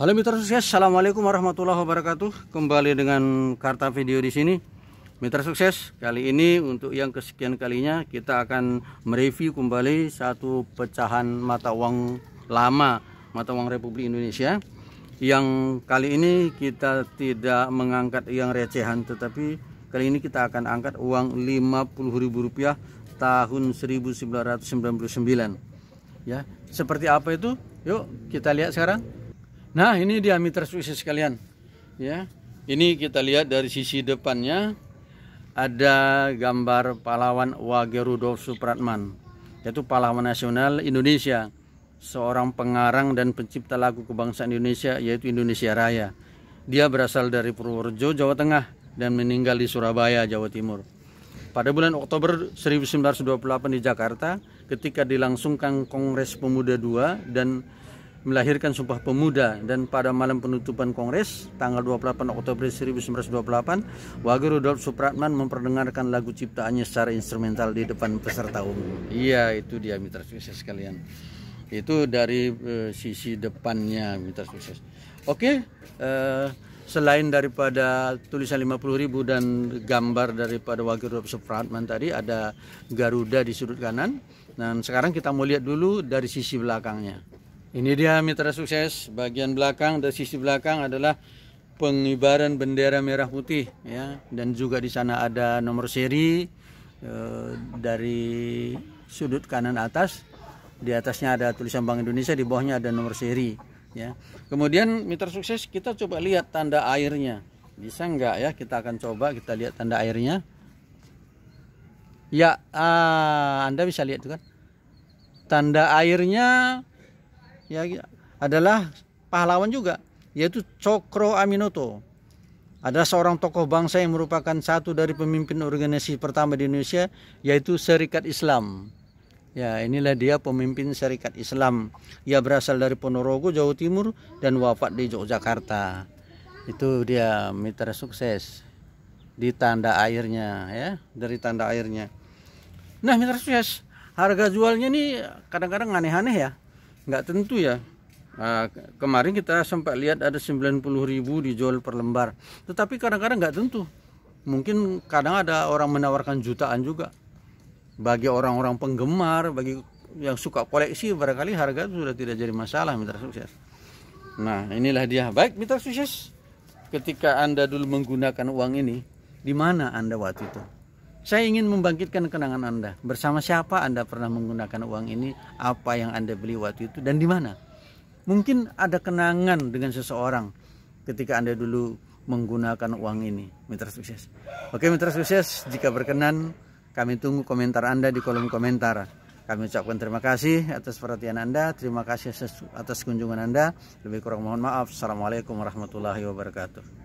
Halo mitra sukses, assalamualaikum warahmatullahi wabarakatuh. Kembali dengan karta video di sini. Mitra sukses, kali ini untuk yang kesekian kalinya kita akan mereview kembali satu pecahan mata uang lama mata uang Republik Indonesia. Yang kali ini kita tidak mengangkat yang recehan, tetapi kali ini kita akan angkat uang ribu rupiah tahun 1999. Ya, seperti apa itu? Yuk kita lihat sekarang. Nah, ini dia mitra sukses sekalian. Ya. Ini kita lihat dari sisi depannya ada gambar pahlawan Rudolf Supratman, yaitu pahlawan nasional Indonesia, seorang pengarang dan pencipta lagu kebangsaan Indonesia yaitu Indonesia Raya. Dia berasal dari Purworejo, Jawa Tengah dan meninggal di Surabaya, Jawa Timur. Pada bulan Oktober 1928 di Jakarta ketika dilangsungkan Kongres Pemuda II dan melahirkan Sumpah Pemuda dan pada malam penutupan Kongres tanggal 28 Oktober 1928 Wage Rudolf Supratman memperdengarkan lagu ciptaannya secara instrumental di depan peserta umum. Iya itu dia mitra sukses kalian. Itu dari uh, sisi depannya mitra sukses. Oke, uh, selain daripada tulisan 50.000 dan gambar daripada Wage rudolf Supratman tadi ada Garuda di sudut kanan. Dan sekarang kita mau lihat dulu dari sisi belakangnya. Ini dia mitra sukses. Bagian belakang dari sisi belakang adalah pengibaran bendera merah putih ya dan juga di sana ada nomor seri e, dari sudut kanan atas. Di atasnya ada tulisan Bank Indonesia, di bawahnya ada nomor seri ya. Kemudian mitra sukses kita coba lihat tanda airnya. Bisa enggak ya? Kita akan coba kita lihat tanda airnya. Ya, ah, Anda bisa lihat tuh kan. Tanda airnya Ya, ya adalah pahlawan juga yaitu Cokro Aminoto Ada seorang tokoh bangsa yang merupakan satu dari pemimpin organisasi pertama di Indonesia yaitu Serikat Islam. Ya, inilah dia pemimpin Serikat Islam. Ia berasal dari Ponorogo, Jawa Timur dan wafat di Yogyakarta. Itu dia mitra sukses di tanda airnya ya, dari tanda airnya. Nah, mitra sukses, harga jualnya ini kadang-kadang aneh-aneh ya nggak tentu ya Nah, kemarin kita sempat lihat ada 90.000 dijual per lembar. Tetapi kadang-kadang nggak tentu. Mungkin kadang ada orang menawarkan jutaan juga. Bagi orang-orang penggemar, bagi yang suka koleksi barangkali harga sudah tidak jadi masalah mitra sukses. Nah, inilah dia. Baik, mitra sukses. Ketika Anda dulu menggunakan uang ini, di mana Anda waktu itu? Saya ingin membangkitkan kenangan Anda. Bersama siapa Anda pernah menggunakan uang ini? Apa yang Anda beli waktu itu dan di mana? Mungkin ada kenangan dengan seseorang ketika Anda dulu menggunakan uang ini, mitra sukses. Oke, mitra sukses, jika berkenan kami tunggu komentar Anda di kolom komentar. Kami ucapkan terima kasih atas perhatian Anda, terima kasih atas kunjungan Anda. Lebih kurang mohon maaf. Assalamualaikum warahmatullahi wabarakatuh.